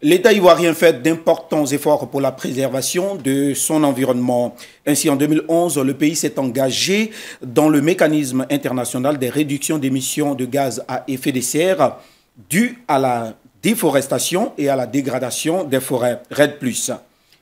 L'État ivoirien fait d'importants efforts pour la préservation de son environnement. Ainsi, en 2011, le pays s'est engagé dans le mécanisme international des réductions d'émissions de gaz à effet de serre dues à la déforestation et à la dégradation des forêts RED+.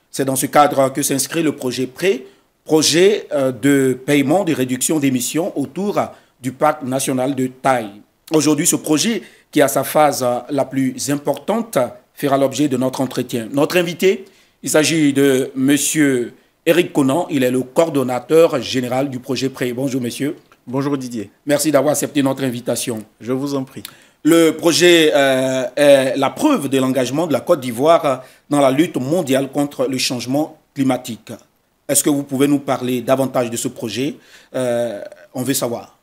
C'est dans ce cadre que s'inscrit le projet PRÉ, projet euh, de paiement de réduction d'émissions autour du parc national de Taille. Aujourd'hui, ce projet, qui a sa phase euh, la plus importante, fera l'objet de notre entretien. Notre invité, il s'agit de M. Eric Conan, il est le coordonnateur général du projet Pré. Bonjour monsieur. Bonjour Didier. Merci d'avoir accepté notre invitation. Je vous en prie. Le projet euh, est la preuve de l'engagement de la Côte d'Ivoire dans la lutte mondiale contre le changement climatique. Est-ce que vous pouvez nous parler davantage de ce projet euh, On veut savoir.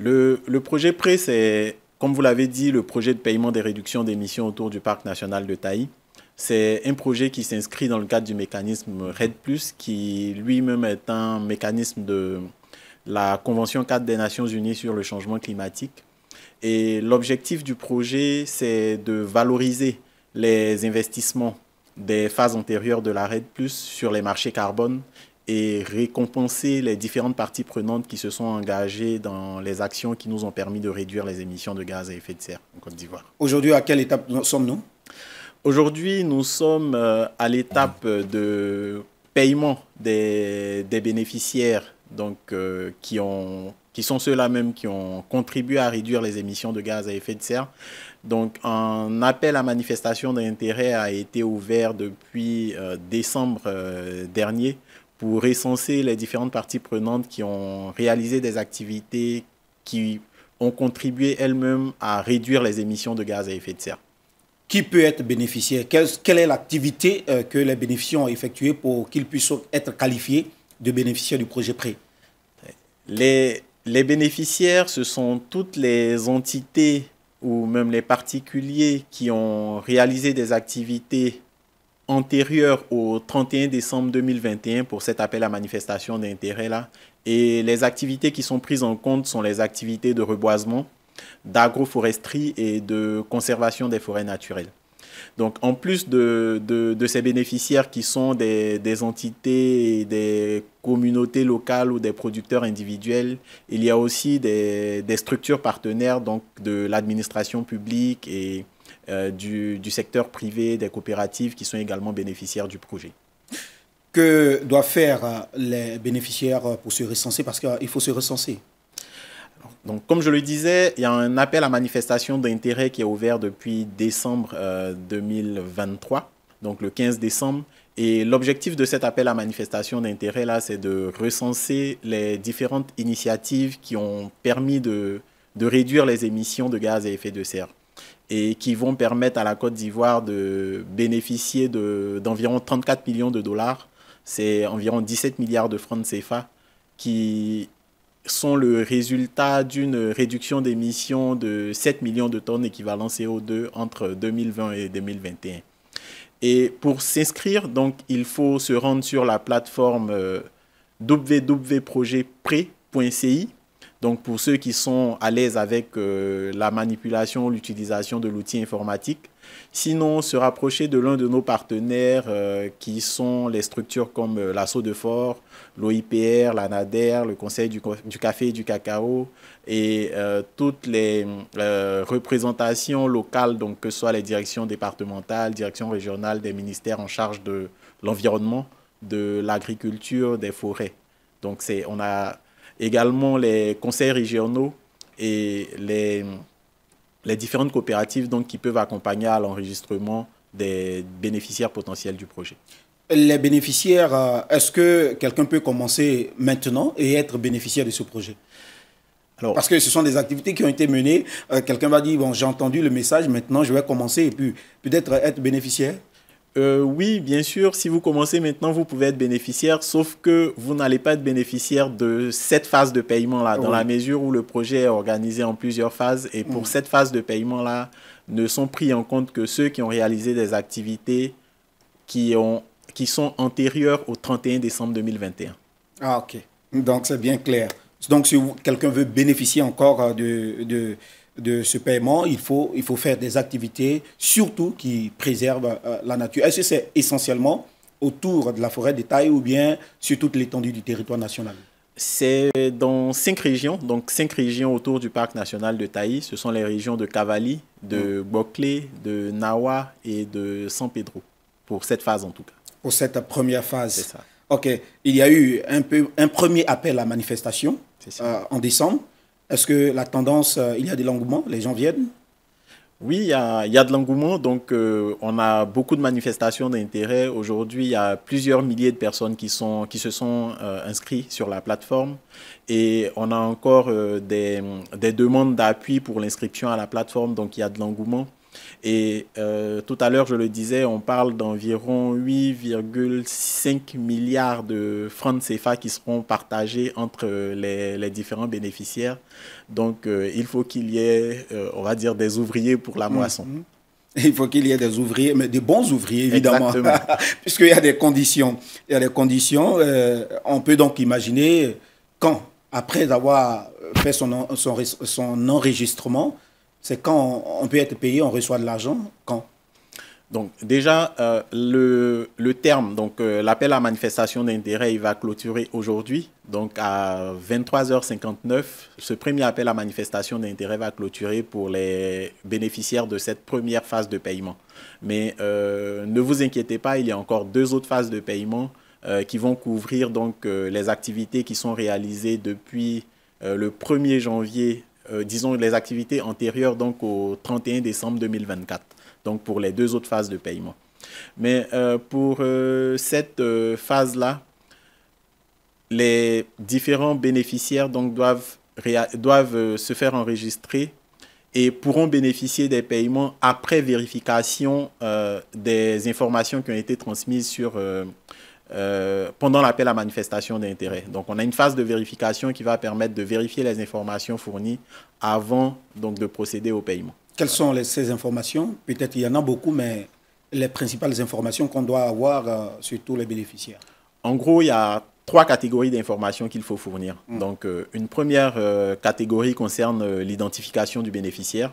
Le, le projet PRÉ, c'est comme vous l'avez dit, le projet de paiement des réductions d'émissions autour du parc national de Taï, c'est un projet qui s'inscrit dans le cadre du mécanisme RED, qui lui-même est un mécanisme de la Convention cadre des Nations Unies sur le changement climatique. Et l'objectif du projet, c'est de valoriser les investissements des phases antérieures de la RED, sur les marchés carbone et récompenser les différentes parties prenantes qui se sont engagées dans les actions qui nous ont permis de réduire les émissions de gaz à effet de serre en Côte d'Ivoire. Aujourd'hui, à quelle étape sommes-nous Aujourd'hui, nous sommes euh, à l'étape euh, de paiement des, bénéficiaires donc, euh, qui, ont, qui sont ceux-là même qui ont contribué à réduire les émissions de gaz à effet de serre. Donc, un appel à manifestation d'intérêt a été ouvert depuis décembre dernier pour recenser les différentes parties prenantes qui ont réalisé des activités qui ont contribué elles-mêmes à réduire les émissions de gaz à effet de serre. Qui peut être bénéficiaire quelle, est l'activité euh, que les bénéficiaires ont effectuée pour qu'ils puissent être qualifiés de bénéficiaires du projet prêt les, les bénéficiaires, ce sont toutes les entités ou même les particuliers qui ont réalisé des activités antérieure au 31 décembre 2021 pour cet appel à manifestation d'intérêt-là. Et les activités qui sont prises en compte sont les activités de reboisement, d'agroforesterie et de conservation des forêts naturelles. Donc, en plus de, de, ces bénéficiaires qui sont des, des, entités, des communautés locales ou des producteurs individuels, il y a aussi des, des structures partenaires, donc de l'administration publique et euh, du, secteur privé, des coopératives qui sont également bénéficiaires du projet que doivent faire euh, les bénéficiaires euh, pour se recenser Parce qu'il faut se recenser. Donc, comme je le disais, il y a un appel à manifestation d'intérêt qui est ouvert depuis décembre 2023, donc le 15 décembre. Et l'objectif de cet appel à manifestation d'intérêt, là, c'est de recenser les différentes initiatives qui ont permis de réduire les émissions de gaz à effet de serre et qui vont permettre à la Côte d'Ivoire de bénéficier d'environ 34 millions de dollars. C'est environ 17 milliards de francs de CFA qui sont le résultat d'une réduction d'émissions de 7 millions de tonnes équivalent CO2 entre 2020 et 2021. Et pour s'inscrire, donc, il faut se rendre sur la plateforme euh, www.projetpre.ci, donc pour ceux qui sont à l'aise avec euh, la manipulation, l'utilisation de l'outil informatique, sinon se rapprocher de l'un de nos partenaires euh, qui sont les structures comme euh, l'Assaut de Fort, l'OIPR, l'ANADER, le Conseil du, Café et du Cacao et toutes les représentations locales, donc que ce soit les directions départementales, directions régionales, des ministères en charge de l'environnement, de l'agriculture, des forêts. Donc c'est on a également les conseils régionaux et les, les différentes coopératives donc, qui peuvent accompagner à l'enregistrement des bénéficiaires potentiels du projet. Les bénéficiaires, euh, est-ce que quelqu'un peut commencer maintenant et être bénéficiaire de ce projet alors, Parce que ce sont des activités qui ont été menées. Euh, quelqu'un va dire, bon, j'ai entendu le message, maintenant je vais commencer et puis peut-être être bénéficiaire. Euh, oui, bien sûr, si vous commencez maintenant, vous pouvez être bénéficiaire, sauf que vous n'allez pas être bénéficiaire de cette phase de paiement-là, dans la mesure où le projet est organisé en plusieurs phases. Et pour mm. cette phase de paiement-là, ne sont pris en compte que ceux qui ont réalisé des activités qui, ont, qui sont antérieures au 31 décembre 2021. Ah, ok. Donc, c'est bien clair. Donc, si quelqu'un veut bénéficier encore euh, de, de, de ce paiement, il faut, il faut faire des activités surtout qui préservent euh, la nature. Est-ce que c'est essentiellement autour de la forêt de Taï ou bien sur toute l'étendue du territoire national C'est dans cinq régions, donc cinq régions autour du parc national de Taï. Ce sont les régions de Cavalli, de mm. Boclé, de Nawa et de San Pedro, pour cette phase en tout cas. Pour cette première phase C'est ça. Ok, il y a eu un, peu, un premier appel à manifestation euh, en décembre. Est-ce que la tendance, euh, il y a de l'engouement Les gens viennent oui, il y, a, de l'engouement. Donc, euh, on a beaucoup de manifestations d'intérêt. Aujourd'hui, il y a plusieurs milliers de personnes qui, se sont euh, inscrites sur la plateforme. Et on a encore des, demandes d'appui pour l'inscription à la plateforme. Donc, il y a de l'engouement. Et euh, tout à l'heure, je le disais, on parle d'environ 8,5 milliards de francs CFA qui seront partagés entre euh, les, différents bénéficiaires. Donc, euh, il faut qu'il y ait, on va dire, des ouvriers pour la mmh, moisson. Mmh. Il faut qu'il y ait des ouvriers, mais des bons ouvriers, évidemment, puisqu'il y a des conditions. Il y a des conditions. on peut donc imaginer quand, après avoir fait son enregistrement, c'est quand on, peut être payé, on reçoit de l'argent, quand donc déjà, euh, le, terme, donc euh, l'appel à manifestation d'intérêt, il va clôturer aujourd'hui. Donc à 23h59, ce premier appel à manifestation d'intérêt va clôturer pour les bénéficiaires de cette première phase de paiement. Mais euh, ne vous inquiétez pas, il y a encore deux autres phases de paiement qui vont couvrir donc les activités qui sont réalisées depuis le 1er janvier euh, disons, les activités antérieures donc au 31 décembre 2024, donc pour les deux autres phases de paiement. Mais euh, pour euh, cette phase-là, les différents bénéficiaires donc, doivent, doivent se faire enregistrer et pourront bénéficier des paiements après vérification des informations qui ont été transmises sur euh, pendant l'appel à manifestation d'intérêt. Donc on a une phase de vérification qui va permettre de vérifier les informations fournies avant donc, de procéder au paiement. Quelles sont ces informations Peut-être il y en a beaucoup, mais les principales informations qu'on doit avoir euh, sur tous les bénéficiaires En gros, il y a trois catégories d'informations qu'il faut fournir. Mm. Donc euh, une première catégorie concerne l'identification du bénéficiaire.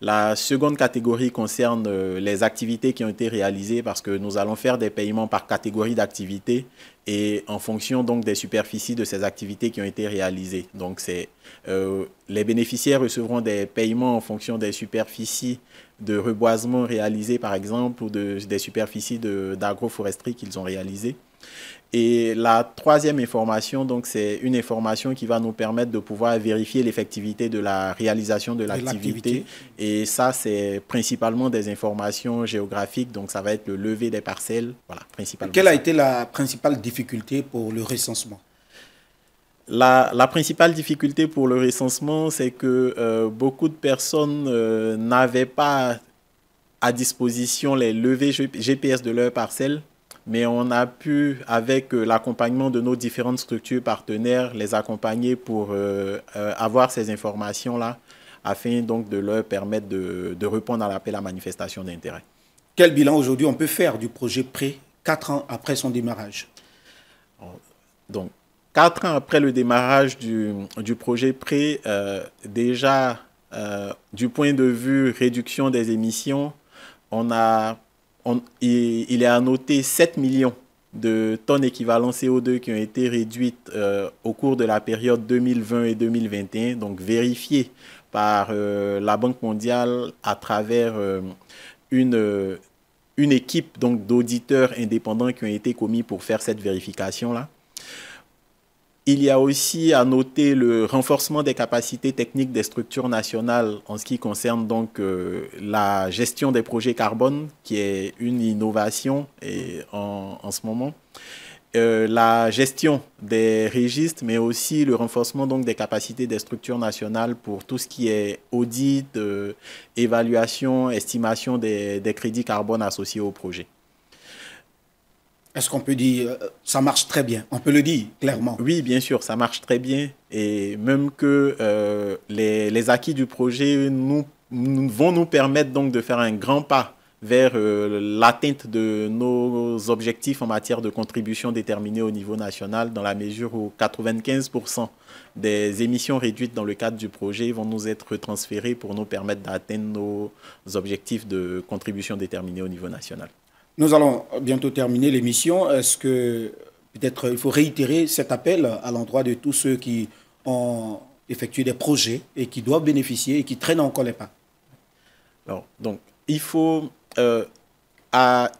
La seconde catégorie concerne euh, les activités qui ont été réalisées parce que nous allons faire des paiements par catégorie d'activités et en fonction donc des superficies de ces activités qui ont été réalisées. Donc euh, les bénéficiaires recevront des paiements en fonction des superficies de reboisement réalisées par exemple ou des superficies d'agroforesterie qu'ils ont réalisées. Et la troisième information, donc, c'est une information qui va nous permettre de pouvoir vérifier l'effectivité de la réalisation de l'activité. Et ça, c'est principalement des informations géographiques. Donc, ça va être le lever des parcelles. Voilà, principalement. Quelle a été la principale difficulté pour le recensement la, principale difficulté pour le recensement, c'est que euh, beaucoup de personnes euh, n'avaient pas à disposition les levées GPS de leurs parcelles mais on a pu, avec euh, l'accompagnement de nos différentes structures partenaires, les accompagner pour euh, euh, avoir ces informations-là, afin donc de leur permettre de, de répondre à l'appel à manifestation d'intérêt. Quel bilan aujourd'hui on peut faire du projet prêt, quatre ans après son démarrage oh, Donc, quatre ans après le démarrage du, du projet prêt, déjà, du point de vue réduction des émissions, on a il, est à noter 7 millions de tonnes équivalent CO2 qui ont été réduites euh, au cours de la période 2020 et 2021, donc vérifiées par euh, la Banque mondiale à travers euh, une, une équipe d'auditeurs indépendants qui ont été commis pour faire cette vérification-là. Il y a aussi à noter le renforcement des capacités techniques des structures nationales en ce qui concerne donc euh, la gestion des projets carbone, qui est une innovation et en, ce moment. Euh, la gestion des registres, mais aussi le renforcement donc des capacités des structures nationales pour tout ce qui est audit, euh, évaluation, estimation des, des crédits carbone associés au projet. Est-ce qu'on peut dire euh, ça marche très bien On peut le dire clairement. Oui, bien sûr, ça marche très bien. Et même que euh, les, acquis du projet nous, vont nous permettre donc de faire un grand pas vers euh, l'atteinte de nos objectifs en matière de contribution déterminée au niveau national, dans la mesure où 95% des émissions réduites dans le cadre du projet vont nous être transférées pour nous permettre d'atteindre nos objectifs de contribution déterminée au niveau national. Nous allons bientôt terminer l'émission. Est-ce que peut-être il faut réitérer cet appel à l'endroit de tous ceux qui ont effectué des projets et qui doivent bénéficier et qui traînent encore les pas Alors, donc, il faut, euh,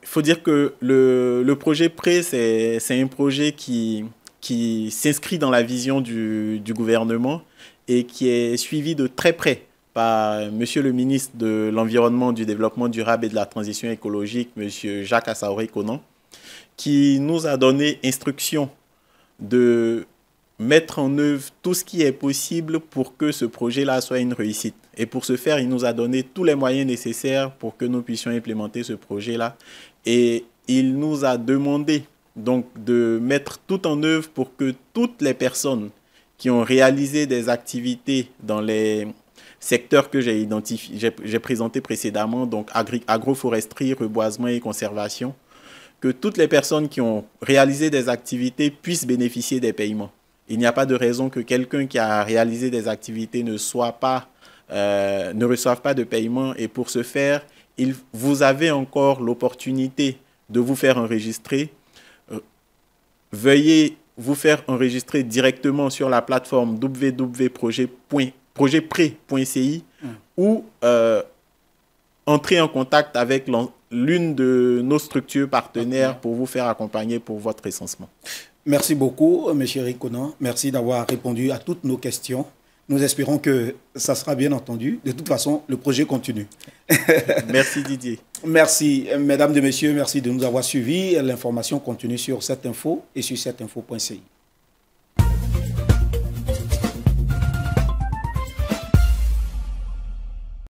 faut dire que le, projet prêt, c'est un projet qui, qui s'inscrit dans la vision du gouvernement et qui est suivi de très près par euh, Monsieur le ministre de l'Environnement, du Développement durable et de la Transition écologique, Monsieur Jacques Assaoré Conan, qui nous a donné instruction de mettre en œuvre tout ce qui est possible pour que ce projet-là soit une réussite. Et pour ce faire, il nous a donné tous les moyens nécessaires pour que nous puissions implémenter ce projet-là. Et il nous a demandé donc de mettre tout en œuvre pour que toutes les personnes qui ont réalisé des activités dans les secteur que j'ai identifié, j'ai présenté précédemment, donc agroforesterie, reboisement et conservation, que toutes les personnes qui ont réalisé des activités puissent bénéficier des paiements. Il n'y a pas de raison que quelqu'un qui a réalisé des activités ne soit pas, euh, ne reçoive pas de paiement. Et pour ce faire, il, vous avez encore l'opportunité de vous faire enregistrer. Euh, veuillez vous faire enregistrer directement sur la plateforme www.projet.org projetpré.ci mm. ou euh, entrer en contact avec l'une de nos structures partenaires pour vous faire accompagner pour votre recensement. Merci beaucoup, euh, M. Riconan. Merci d'avoir répondu à toutes nos questions. Nous espérons que ça sera bien entendu. De toute façon, le projet continue. merci Didier. Merci, mesdames et messieurs. Merci de nous avoir suivis. L'information continue sur cette info et sur cette info.ci.